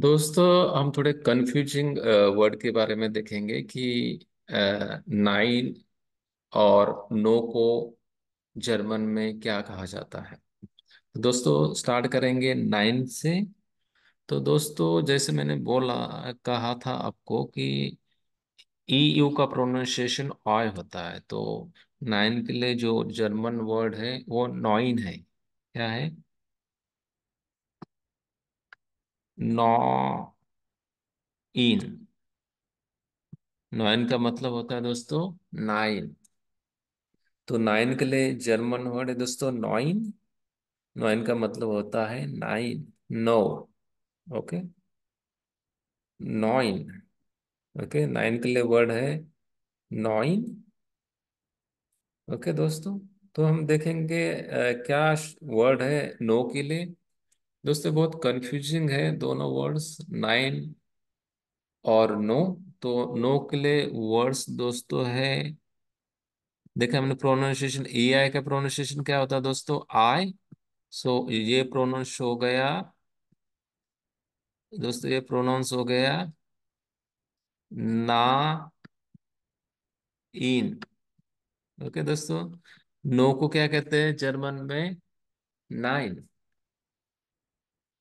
दोस्तों हम थोड़े कंफ्यूजिंग वर्ड के बारे में देखेंगे कि नाइन और नो को जर्मन में क्या कहा जाता है तो दोस्तों स्टार्ट करेंगे नाइन से तो दोस्तों जैसे मैंने बोला कहा था आपको कि ई e यू का प्रोनाउंसिएशन ऑय होता है तो नाइन के लिए जो जर्मन वर्ड है वो नॉइन है क्या है नौ इन नाइन का मतलब होता है दोस्तों नाइन तो नाइन के लिए जर्मन वर्ड है दोस्तों नॉइन नॉइन का मतलब होता है नाइन नौ ओके नॉइन ओके नाइन के लिए वर्ड है नॉइन ओके दोस्तों तो हम देखेंगे क्या वर्ड है नो के लिए दोस्तों बहुत कंफ्यूजिंग है दोनों वर्ड्स नाइन और नो तो नो के लिए वर्ड्स दोस्तों है देखा हमने प्रोनाउंसिएशन ए आई का प्रोनाउंसिएशन क्या होता है दोस्तों आई सो ये प्रोनाउंस हो गया दोस्तों ये प्रोनाउंस हो गया ना इन ओके दोस्तों नो को क्या कहते हैं जर्मन में नाइन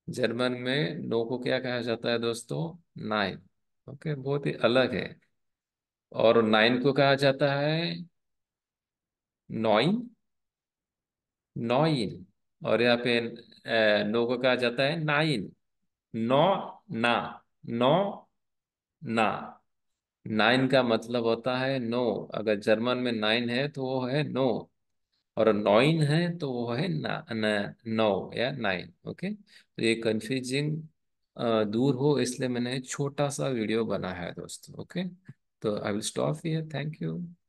जर्मन में नो को क्या कहा जाता है दोस्तों नाइन ओके बहुत ही अलग है और नाइन को कहा जाता है नॉइन नॉइन और यहाँ पे नो को कहा जाता है नाइन नौ ना नौ ना नाइन का मतलब होता है नो अगर जर्मन में नाइन है तो वो है नो और नॉइन है तो वो है ना, नौ या नाइन ओके तो ये कन्फ्यूजिंग दूर हो इसलिए मैंने छोटा सा वीडियो बनाया है दोस्तों ओके तो I will stop here thank you